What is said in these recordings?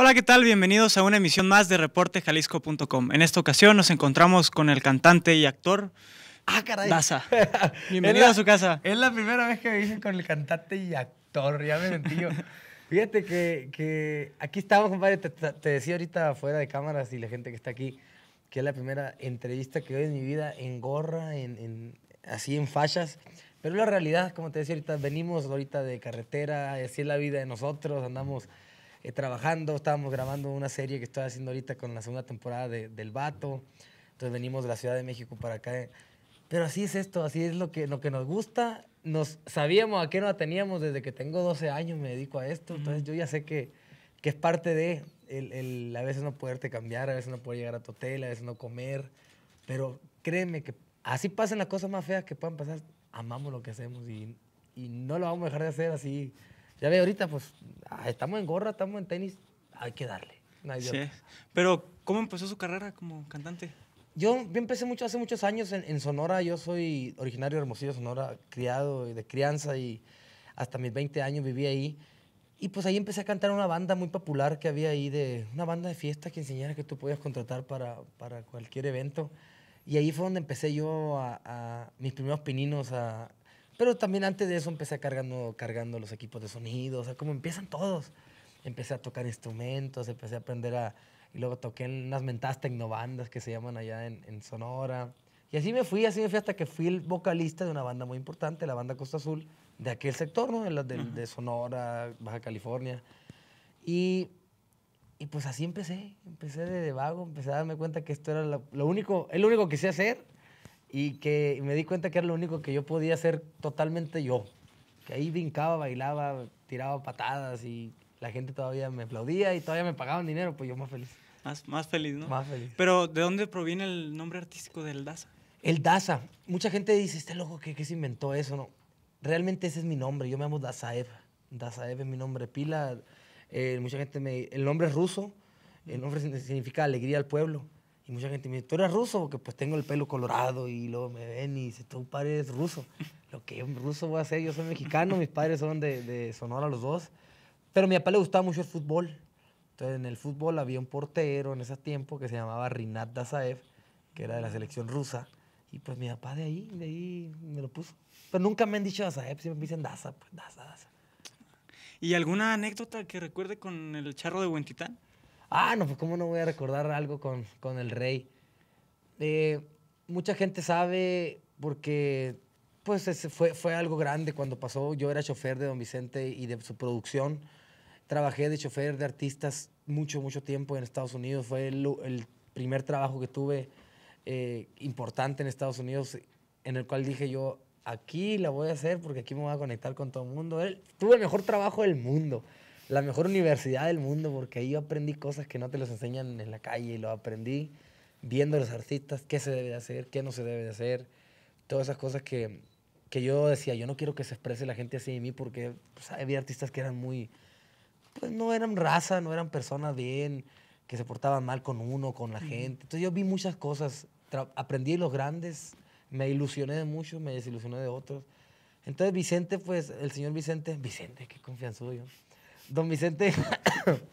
Hola, ¿qué tal? Bienvenidos a una emisión más de Reporte Jalisco.com. En esta ocasión nos encontramos con el cantante y actor Ah, caray. Bienvenido a su casa. Es la primera vez que me con el cantante y actor, ya me mentí Fíjate que, aquí estamos, compadre, te, decía ahorita fuera de cámaras y la gente que está aquí, que es la primera entrevista que doy en mi vida en gorra, en, así en fallas. Pero la realidad, como te decía ahorita, venimos ahorita de carretera, así es la vida de nosotros, andamos eh, trabajando, estábamos grabando una serie que estoy haciendo ahorita con la segunda temporada de, del Vato, entonces venimos de la Ciudad de México para acá. Pero así es esto, así es lo que, lo que nos gusta, nos sabíamos a qué nos teníamos desde que tengo 12 años, me dedico a esto, entonces yo ya sé que, que es parte de el, el, a veces no poderte cambiar, a veces no poder llegar a tu hotel, a veces no comer, pero créeme que así pasen las cosas más feas que puedan pasar, amamos lo que hacemos y, y no lo vamos a dejar de hacer así ya ve, ahorita pues ah, estamos en gorra, estamos en tenis, hay que darle. No sí. Pero, ¿cómo empezó su carrera como cantante? Yo, empecé mucho, hace muchos años en, Sonora. Yo soy originario de Hermosillo, Sonora, criado y de crianza y hasta mis 20 años viví ahí. Y pues ahí empecé a cantar una banda muy popular que había ahí, de una banda de fiesta que enseñara que tú podías contratar para, para cualquier evento. Y ahí fue donde empecé yo a, a mis primeros pininos a, pero también antes de eso empecé cargando, cargando los equipos de sonido, o sea, como empiezan todos. Empecé a tocar instrumentos, empecé a aprender a... Y luego toqué en unas mentadas tecnobandas que se llaman allá en, Sonora. Y así me fui, así me fui hasta que fui el vocalista de una banda muy importante, la banda Costa Azul, de aquel sector, ¿no? De, la, de, de Sonora, Baja California. Y, y, pues así empecé, empecé de, vago, empecé a darme cuenta que esto era lo, lo único, el único que sé hacer y que me di cuenta que era lo único que yo podía hacer totalmente yo. Que ahí brincaba, bailaba, tiraba patadas y la gente todavía me aplaudía y todavía me pagaban dinero, pues yo más feliz. Más, más feliz, ¿no? Más feliz. Pero ¿de dónde proviene el nombre artístico del Daza? El Daza. Mucha gente dice, este loco ¿qué se inventó eso, ¿no? Realmente ese es mi nombre, yo me llamo Dazaev. Dazaev es mi nombre pila. Eh, mucha gente me... El nombre es ruso, el nombre significa alegría al pueblo. Y mucha gente me dice, ¿tú eres ruso? Porque pues tengo el pelo colorado y luego me ven y dicen, tu padre es ruso. Lo que ruso voy a hacer, yo soy mexicano, mis padres son de, de, Sonora los dos. Pero mi papá le gustaba mucho el fútbol. Entonces en el fútbol había un portero en ese tiempo que se llamaba Rinat Dazaev, que era de la selección rusa. Y pues mi papá de ahí, de ahí me lo puso. Pero nunca me han dicho Dazaev, siempre me dicen Daza, pues Daza, Daza. ¿Y alguna anécdota que recuerde con el charro de Huentitán? Ah, no, pues cómo no voy a recordar algo con, el rey. Eh, mucha gente sabe porque pues fue, fue algo grande cuando pasó. Yo era chofer de Don Vicente y de su producción. Trabajé de chofer de artistas mucho, mucho tiempo en Estados Unidos. Fue el, primer trabajo que tuve eh, importante en Estados Unidos en el cual dije yo, aquí la voy a hacer porque aquí me voy a conectar con todo el mundo. tuve el mejor trabajo del mundo la mejor universidad del mundo, porque ahí yo aprendí cosas que no te los enseñan en la calle, y lo aprendí viendo a los artistas, qué se debe de hacer, qué no se debe de hacer, todas esas cosas que, yo decía, yo no quiero que se exprese la gente así de mí, porque pues, había artistas que eran muy, pues no eran raza, no eran personas bien, que se portaban mal con uno, con la gente. Entonces yo vi muchas cosas, aprendí de los grandes, me ilusioné de muchos, me desilusioné de otros. Entonces Vicente, pues el señor Vicente, Vicente, qué confianza suyo Don Vicente,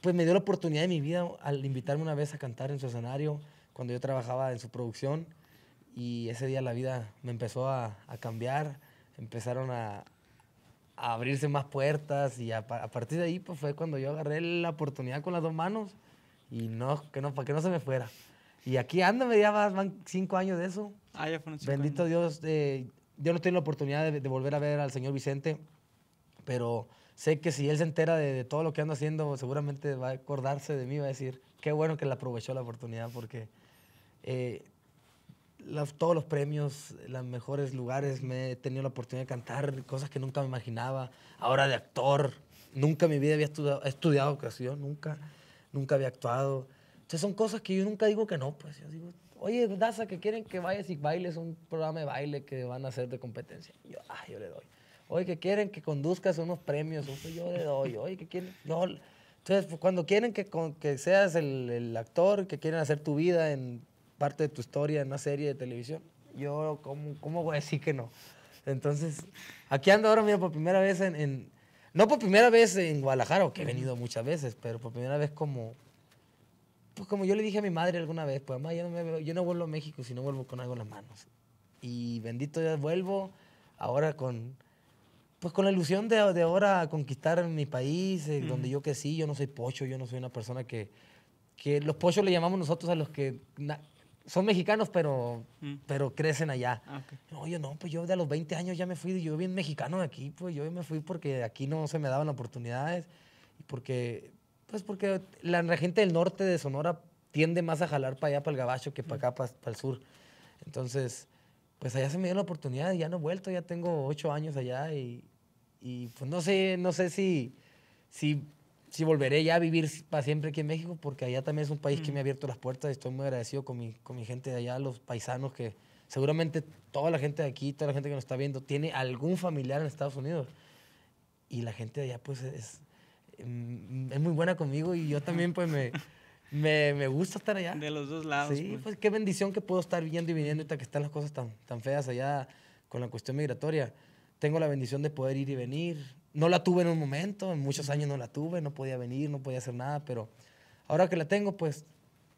pues me dio la oportunidad de mi vida al invitarme una vez a cantar en su escenario cuando yo trabajaba en su producción y ese día la vida me empezó a, cambiar, empezaron a, abrirse más puertas y a, partir de ahí pues fue cuando yo agarré la oportunidad con las dos manos y no, que no, para que no se me fuera. Y aquí media ya van cinco años de eso. Ah, Bendito Dios, eh, yo no tengo la oportunidad de volver a ver al señor Vicente, pero sé que si él se entera de, todo lo que ando haciendo, seguramente va a acordarse de mí, va a decir, qué bueno que le aprovechó la oportunidad porque eh, todos los premios, los mejores lugares, me he tenido la oportunidad de cantar cosas que nunca me imaginaba, ahora de actor, nunca en mi vida había estudiado, actuación, nunca, nunca había actuado. Entonces son cosas que yo nunca digo que no, pues yo digo, oye, Daza, que quieren que vayas y bailes un programa de baile que van a hacer de competencia. yo, ah, yo le doy. Oye, que quieren que conduzcas unos premios, Oye, pues, yo le doy. Oye, ¿qué quieren. Entonces, pues, cuando quieren que, que seas el, el, actor, que quieren hacer tu vida en parte de tu historia en una serie de televisión, yo, ¿cómo, cómo voy a decir que no? Entonces, aquí ando ahora, mira, por primera vez en, en no por primera vez en Guadalajara, que he venido muchas veces, pero por primera vez como... Pues como yo le dije a mi madre alguna vez, pues mamá, yo no, me yo no vuelvo a México si no vuelvo con algo en las manos. Y bendito ya vuelvo ahora con pues con la ilusión de, ahora conquistar mi país, eh, donde yo sí, yo no soy pocho, yo no soy una persona que, que los pochos le llamamos nosotros a los que son mexicanos, pero, mm. pero crecen allá. Ah, no, yo no, pues yo de a los 20 años ya me fui, yo bien mexicano de aquí, pues yo me fui porque aquí no se me daban oportunidades, y porque, pues porque la, gente del norte de Sonora tiende más a jalar para allá, para el gabacho, que para acá, para el sur. Entonces, pues allá se me dio la oportunidad y ya no he vuelto, ya tengo ocho años allá y, y pues no sé, no sé si, si, si, volveré ya a vivir para siempre aquí en México, porque allá también es un país que me ha abierto las puertas y estoy muy agradecido con mi, con mi gente de allá, los paisanos que seguramente toda la gente de aquí, toda la gente que nos está viendo, tiene algún familiar en Estados Unidos. Y la gente de allá pues es, mm, es muy buena conmigo y yo también pues me... me, gusta estar allá. De los dos lados. Sí, pues. pues qué bendición que puedo estar viendo y viniendo ahorita que están las cosas tan, feas allá con la cuestión migratoria. Tengo la bendición de poder ir y venir. No la tuve en un momento, en muchos años no la tuve, no podía venir, no podía hacer nada, pero ahora que la tengo, pues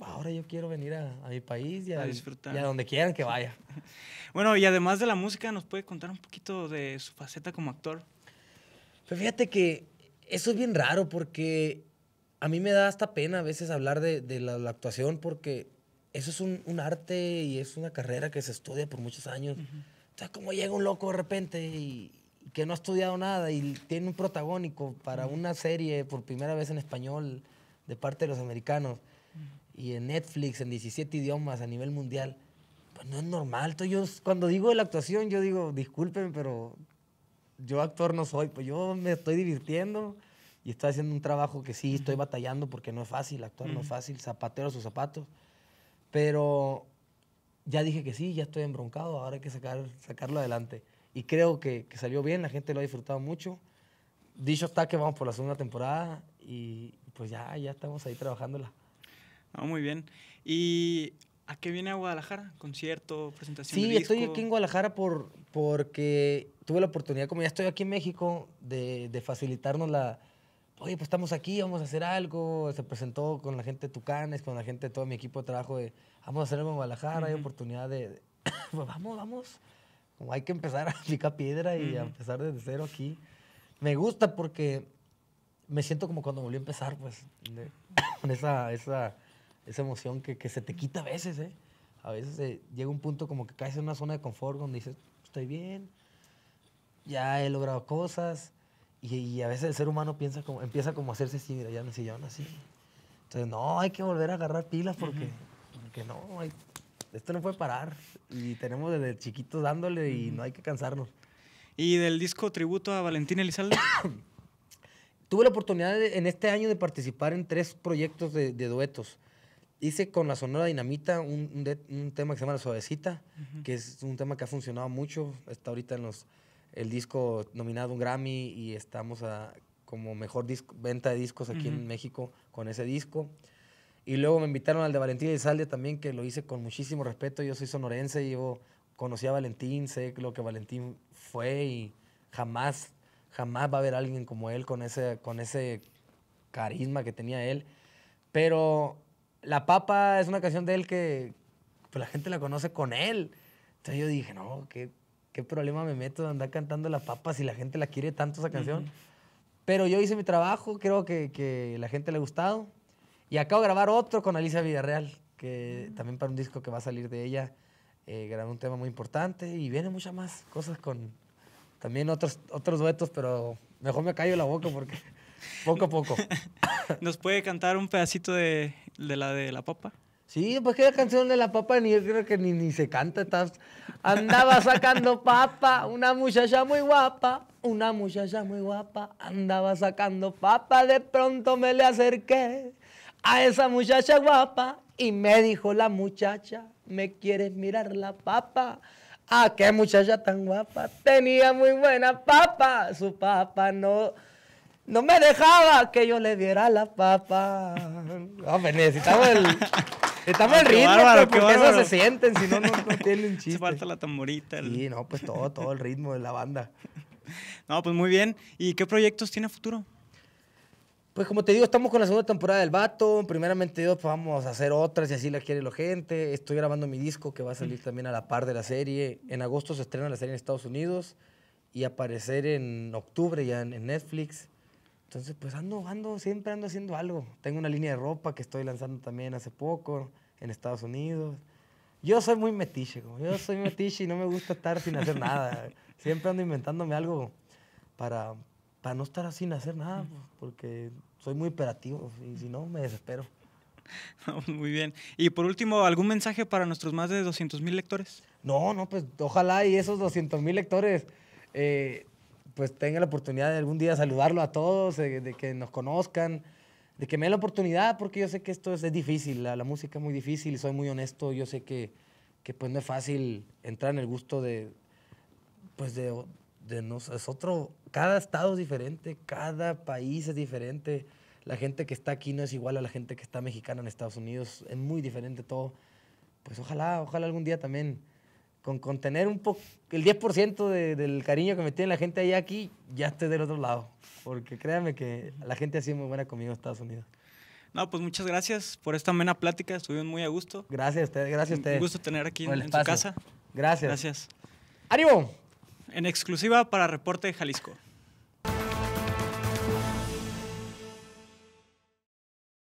ahora yo quiero venir a, mi país y a, disfrutar. a donde quieran que vaya. bueno, y además de la música, ¿nos puede contar un poquito de su faceta como actor? Pero pues fíjate que eso es bien raro porque a mí me da hasta pena a veces hablar de, la, actuación porque eso es un, arte y es una carrera que se estudia por muchos años. O como llega un loco de repente y, que no ha estudiado nada y tiene un protagónico para una serie por primera vez en español de parte de los americanos y en Netflix en 17 idiomas a nivel mundial? Pues no es normal. Entonces, yo, cuando digo de la actuación, yo digo, disculpen, pero yo actor no soy, pues yo me estoy divirtiendo y estoy haciendo un trabajo que sí estoy batallando porque no es fácil, actuar no es fácil, zapatero sus zapatos. Pero ya dije que sí, ya estoy embroncado, ahora hay que sacar, sacarlo adelante. Y creo que, que salió bien, la gente lo ha disfrutado mucho. Dicho está que vamos por la segunda temporada y pues ya, ya estamos ahí trabajándola. muy bien. ¿Y a qué viene a Guadalajara? ¿Concierto, presentación? Sí, estoy aquí en Guadalajara por, porque tuve la oportunidad, como ya estoy aquí en México, de, de facilitarnos la, oye, pues estamos aquí, vamos a hacer algo. Se presentó con la gente de Tucanes, con la gente de todo mi equipo de trabajo de, vamos a hacer en Guadalajara, hay oportunidad de, pues vamos, vamos. Como hay que empezar a picar piedra y a empezar desde cero aquí. Me gusta porque me siento como cuando volví a empezar, pues, con esa, emoción que, se te quita a veces, ¿eh? A veces eh, llega un punto como que caes en una zona de confort donde dices, estoy bien, ya he logrado cosas, y, a veces el ser humano piensa como, empieza como a hacerse así, mira, ya en ya no así. Entonces, no, hay que volver a agarrar pilas porque, porque no, hay, esto no puede parar. Y tenemos desde chiquitos dándole y no hay que cansarnos. ¿Y del disco tributo a Valentín Elizalde? Tuve la oportunidad en este año de participar en tres proyectos de, duetos. Hice con la Sonora Dinamita un, un, un tema que se llama La Suavecita, que es un tema que ha funcionado mucho. Está ahorita en los el disco nominado un Grammy y estamos a, como mejor disco, venta de discos aquí en México con ese disco. Y luego me invitaron al de Valentín Elizalde también, que lo hice con muchísimo respeto. Yo soy sonorense, yo conocí a Valentín, sé lo que Valentín fue y jamás, jamás va a haber alguien como él con ese, con ese carisma que tenía él. Pero La Papa es una canción de él que pues, la gente la conoce con él. Entonces yo dije, no, qué, ¿Qué problema me meto de andar cantando la papa si la gente la quiere tanto esa canción? Pero yo hice mi trabajo, creo que, que, la gente le ha gustado. Y acabo de grabar otro con Alicia Villarreal, que también para un disco que va a salir de ella. Eh, grabé un tema muy importante y vienen muchas más cosas con también otros, otros duetos, pero mejor me callo la boca porque poco a poco. ¿Nos puede cantar un pedacito de, de la de la papa? Sí, pues que la canción de la papa ni yo creo que ni, ni se canta. Andaba sacando papa, una muchacha muy guapa, una muchacha muy guapa. Andaba sacando papa, de pronto me le acerqué a esa muchacha guapa y me dijo la muchacha, ¿me quieres mirar la papa? Ah, qué muchacha tan guapa, tenía muy buena papa, su papa no... No me dejaba que yo le diera la papa. No, pues, necesitamos el... Estamos al ah, ritmo, porque bárbaro. se sienten, si no, no, tienen chiste. falta la tamborita. Sí, no, pues todo, todo el ritmo de la banda. No, pues muy bien. ¿Y qué proyectos tiene a futuro? Pues como te digo, estamos con la segunda temporada del Vato. Primeramente pues, vamos a hacer otras y así la quiere la gente. Estoy grabando mi disco que va a salir mm. también a la par de la serie. En agosto se estrena la serie en Estados Unidos y aparecer en octubre ya en Netflix. Entonces, pues ando, ando, siempre ando haciendo algo. Tengo una línea de ropa que estoy lanzando también hace poco en Estados Unidos. Yo soy muy metiche, como yo soy metiche y no me gusta estar sin hacer nada. Siempre ando inventándome algo para, para no estar sin hacer nada, pues, porque soy muy operativo y si no me desespero. muy bien. Y por último, ¿algún mensaje para nuestros más de 200 mil lectores? No, no, pues ojalá y esos 200 mil lectores eh, pues tenga la oportunidad de algún día saludarlo a todos, de, que nos conozcan, de que me dé la oportunidad, porque yo sé que esto es, difícil, la, música es muy difícil, soy muy honesto, yo sé que, pues no es fácil entrar en el gusto de, pues de, de es otro, cada estado es diferente, cada país es diferente, la gente que está aquí no es igual a la gente que está mexicana en Estados Unidos, es muy diferente todo. Pues ojalá, ojalá algún día también con contener un poco, el 10% del cariño que me tiene la gente allá aquí, ya estoy del otro lado. Porque créanme que la gente ha sido muy buena conmigo en Estados Unidos. No, pues muchas gracias por esta amena plática, estuvimos muy a gusto. Gracias a ustedes, gracias a Un gusto tener aquí en, en su casa. Gracias. Gracias. ¡Ánimo! En exclusiva para Reporte de Jalisco.